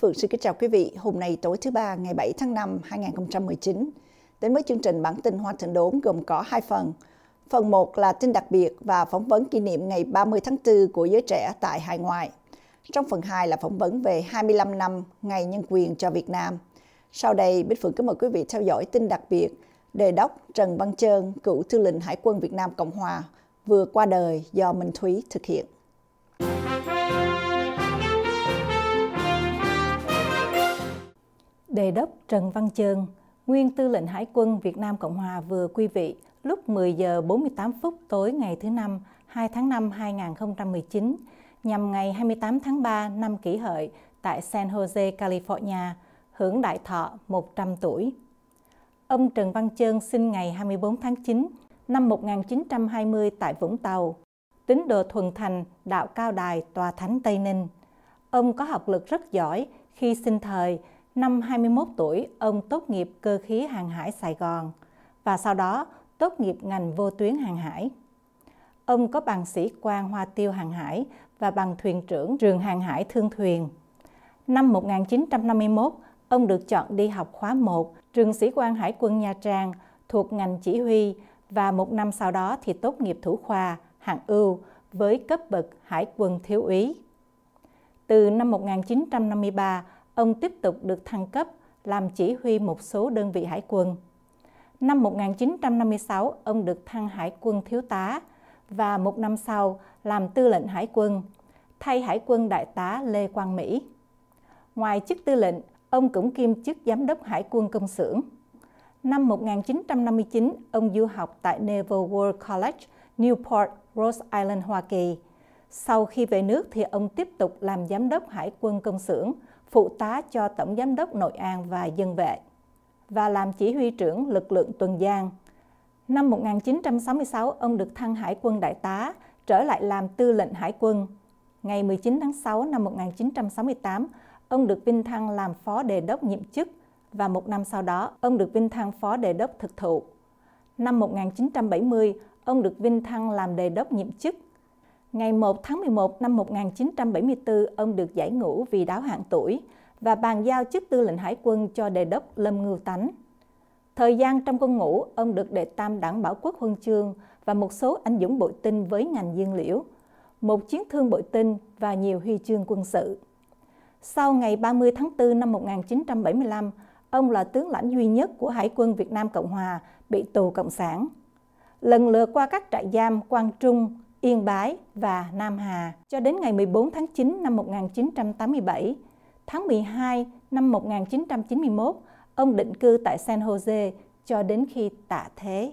Phượng xin kính chào quý vị. Hôm nay tối thứ ba ngày 7 tháng 5 2019 đến với chương trình bản tin Hoa Thịnh Đốn gồm có hai phần. Phần 1 là tin đặc biệt và phỏng vấn kỷ niệm ngày 30 tháng 4 của giới trẻ tại hải ngoại. Trong phần 2 là phỏng vấn về 25 năm Ngày Nhân quyền cho Việt Nam. Sau đây, Bích Phượng kính mời quý vị theo dõi tin đặc biệt đề đốc Trần Văn Trơn, cựu tư lệnh Hải quân Việt Nam Cộng Hòa, vừa qua đời do Minh Thúy thực hiện. Đề đốc Trần Văn Chơn, Nguyên Tư lệnh Hải quân Việt Nam Cộng Hòa vừa quy vị lúc 10 giờ 48 phút tối ngày thứ Năm 2 tháng 5 2019 nhằm ngày 28 tháng 3 năm kỷ hợi tại San Jose, California, hưởng đại thọ 100 tuổi. Ông Trần Văn Chơn sinh ngày 24 tháng 9 năm 1920 tại Vũng Tàu, tín đồ thuần thành đạo cao đài tòa thánh Tây Ninh. Ông có học lực rất giỏi khi sinh thời Năm 21 tuổi, ông tốt nghiệp cơ khí hàng hải Sài Gòn và sau đó tốt nghiệp ngành vô tuyến hàng hải. Ông có bằng sĩ quan hoa tiêu hàng hải và bằng thuyền trưởng trường hàng hải thương thuyền. Năm 1951, ông được chọn đi học khóa 1 trường sĩ quan hải quân Nha Trang thuộc ngành chỉ huy và một năm sau đó thì tốt nghiệp thủ khoa hạng ưu với cấp bậc hải quân thiếu úy. Từ năm 1953, ông tiếp tục được thăng cấp làm chỉ huy một số đơn vị hải quân. Năm 1956, ông được thăng hải quân thiếu tá và một năm sau làm tư lệnh hải quân, thay hải quân đại tá Lê Quang Mỹ. Ngoài chức tư lệnh, ông cũng kiêm chức giám đốc hải quân công xưởng. Năm 1959, ông du học tại Naval War College, Newport, Rhode Island, Hoa Kỳ. Sau khi về nước thì ông tiếp tục làm giám đốc hải quân công xưởng phụ tá cho Tổng Giám đốc Nội An và Dân Vệ và làm chỉ huy trưởng lực lượng tuần giang. Năm 1966, ông được thăng Hải quân Đại tá, trở lại làm tư lệnh Hải quân. Ngày 19 tháng 6 năm 1968, ông được vinh thăng làm phó đề đốc nhiệm chức và một năm sau đó, ông được vinh thăng phó đề đốc thực thụ. Năm 1970, ông được vinh thăng làm đề đốc nhiệm chức Ngày 1 tháng 11 năm 1974, ông được giải ngũ vì đáo hạn tuổi và bàn giao chức tư lệnh hải quân cho đề đốc Lâm Ngưu Tánh. Thời gian trong quân ngũ, ông được đệ tam đảm bảo quốc huân chương và một số anh dũng bội tinh với ngành dương liễu, một chiến thương bội tinh và nhiều huy chương quân sự. Sau ngày 30 tháng 4 năm 1975, ông là tướng lãnh duy nhất của Hải quân Việt Nam Cộng Hòa bị tù Cộng sản. Lần lượt qua các trại giam Quang Trung, Yên Bái và Nam Hà cho đến ngày 14 tháng 9 năm 1987. Tháng 12 năm 1991, ông định cư tại San Jose cho đến khi tạ thế.